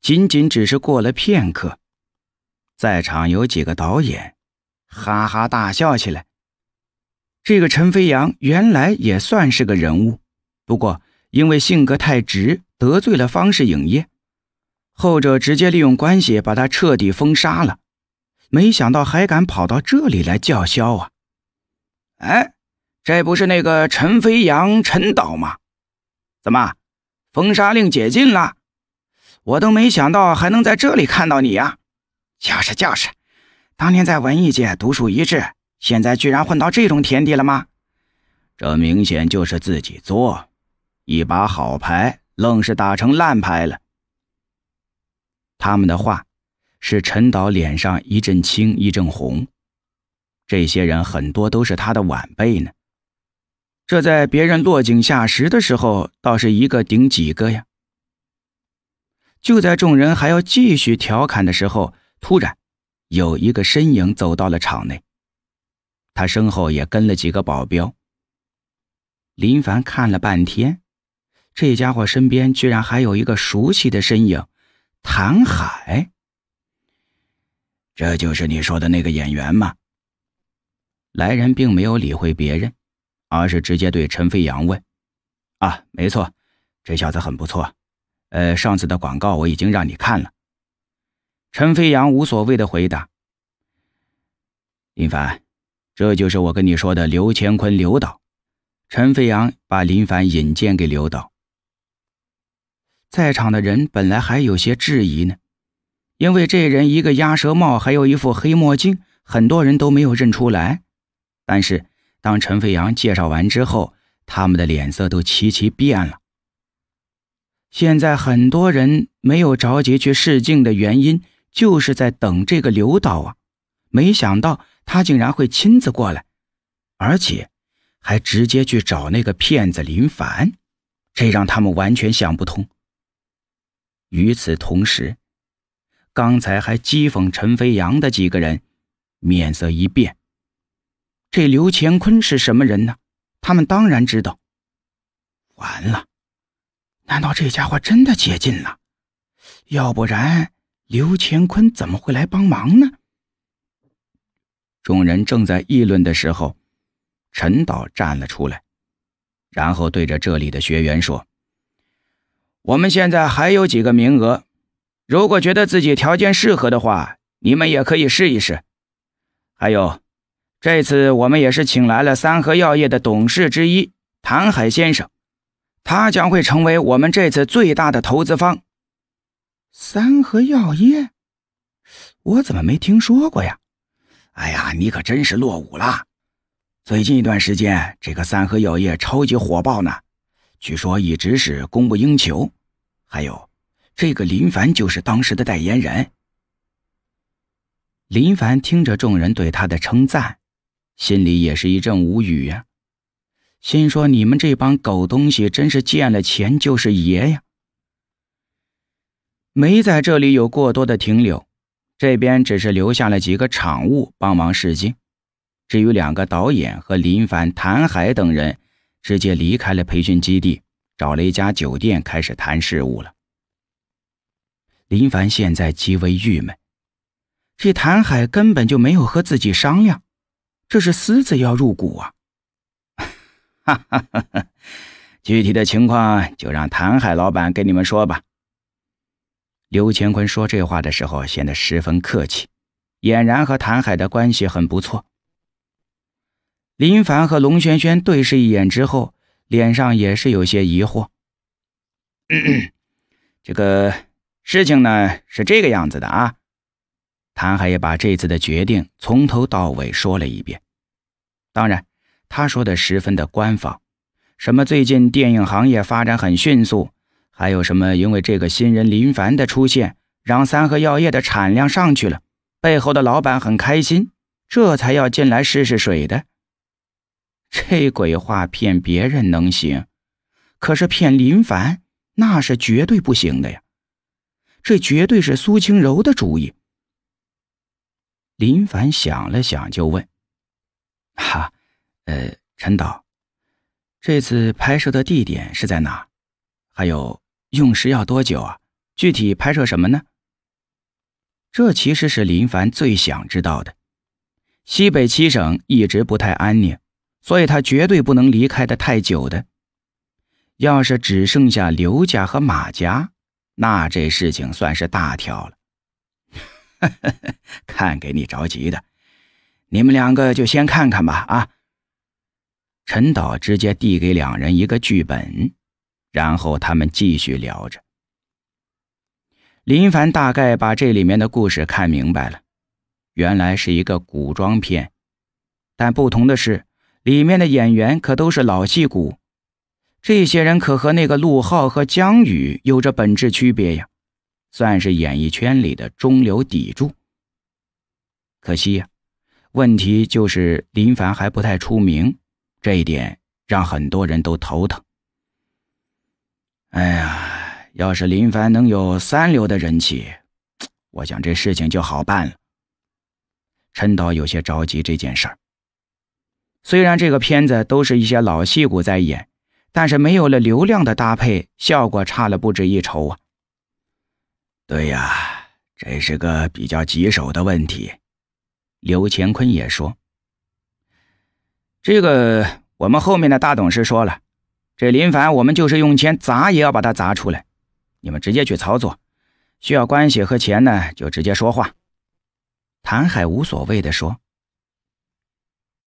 仅仅只是过了片刻，在场有几个导演哈哈大笑起来。这个陈飞扬原来也算是个人物，不过因为性格太直，得罪了方氏影业，后者直接利用关系把他彻底封杀了。没想到还敢跑到这里来叫嚣啊！哎，这不是那个陈飞扬陈导吗？怎么，封杀令解禁了？我都没想到还能在这里看到你呀！就是就是，当年在文艺界独树一帜，现在居然混到这种田地了吗？这明显就是自己作，一把好牌，愣是打成烂牌了。他们的话，使陈导脸上一阵青一阵红。这些人很多都是他的晚辈呢，这在别人落井下石的时候，倒是一个顶几个呀。就在众人还要继续调侃的时候，突然有一个身影走到了场内，他身后也跟了几个保镖。林凡看了半天，这家伙身边居然还有一个熟悉的身影，谭海。这就是你说的那个演员吗？来人并没有理会别人，而是直接对陈飞扬问：“啊，没错，这小子很不错。”呃，上次的广告我已经让你看了。陈飞扬无所谓的回答。林凡，这就是我跟你说的刘乾坤刘导。陈飞扬把林凡引荐给刘导。在场的人本来还有些质疑呢，因为这人一个鸭舌帽，还有一副黑墨镜，很多人都没有认出来。但是当陈飞扬介绍完之后，他们的脸色都齐齐变了。现在很多人没有着急去试镜的原因，就是在等这个刘导啊。没想到他竟然会亲自过来，而且还直接去找那个骗子林凡，这让他们完全想不通。与此同时，刚才还讥讽陈飞扬的几个人，面色一变。这刘乾坤是什么人呢？他们当然知道。完了。难道这家伙真的解禁了？要不然刘乾坤怎么会来帮忙呢？众人正在议论的时候，陈导站了出来，然后对着这里的学员说：“我们现在还有几个名额，如果觉得自己条件适合的话，你们也可以试一试。还有，这次我们也是请来了三和药业的董事之一谭海先生。”他将会成为我们这次最大的投资方。三和药业，我怎么没听说过呀？哎呀，你可真是落伍了！最近一段时间，这个三和药业超级火爆呢，据说一直是供不应求。还有，这个林凡就是当时的代言人。林凡听着众人对他的称赞，心里也是一阵无语呀。心说：“你们这帮狗东西，真是见了钱就是爷呀！”没在这里有过多的停留，这边只是留下了几个场务帮忙试镜。至于两个导演和林凡、谭海等人，直接离开了培训基地，找了一家酒店开始谈事务了。林凡现在极为郁闷，这谭海根本就没有和自己商量，这是私自要入股啊！哈哈，具体的情况就让谭海老板跟你们说吧。刘乾坤说这话的时候显得十分客气，俨然和谭海的关系很不错。林凡和龙轩轩对视一眼之后，脸上也是有些疑惑。这个事情呢是这个样子的啊，谭海也把这次的决定从头到尾说了一遍，当然。他说的十分的官方，什么最近电影行业发展很迅速，还有什么因为这个新人林凡的出现，让三和药业的产量上去了，背后的老板很开心，这才要进来试试水的。这鬼话骗别人能行，可是骗林凡那是绝对不行的呀！这绝对是苏清柔的主意。林凡想了想，就问：“哈？”呃，陈导，这次拍摄的地点是在哪？还有用时要多久啊？具体拍摄什么呢？这其实是林凡最想知道的。西北七省一直不太安宁，所以他绝对不能离开的太久的。要是只剩下刘家和马家，那这事情算是大条了。看给你着急的，你们两个就先看看吧啊。陈导直接递给两人一个剧本，然后他们继续聊着。林凡大概把这里面的故事看明白了，原来是一个古装片，但不同的是，里面的演员可都是老戏骨。这些人可和那个陆浩和江宇有着本质区别呀，算是演艺圈里的中流砥柱。可惜呀，问题就是林凡还不太出名。这一点让很多人都头疼。哎呀，要是林凡能有三流的人气，我想这事情就好办了。陈导有些着急这件事儿。虽然这个片子都是一些老戏骨在演，但是没有了流量的搭配，效果差了不止一筹啊！对呀，这是个比较棘手的问题。刘乾坤也说。这个我们后面的大董事说了，这林凡我们就是用钱砸也要把他砸出来，你们直接去操作，需要关系和钱呢就直接说话。谭海无所谓的说。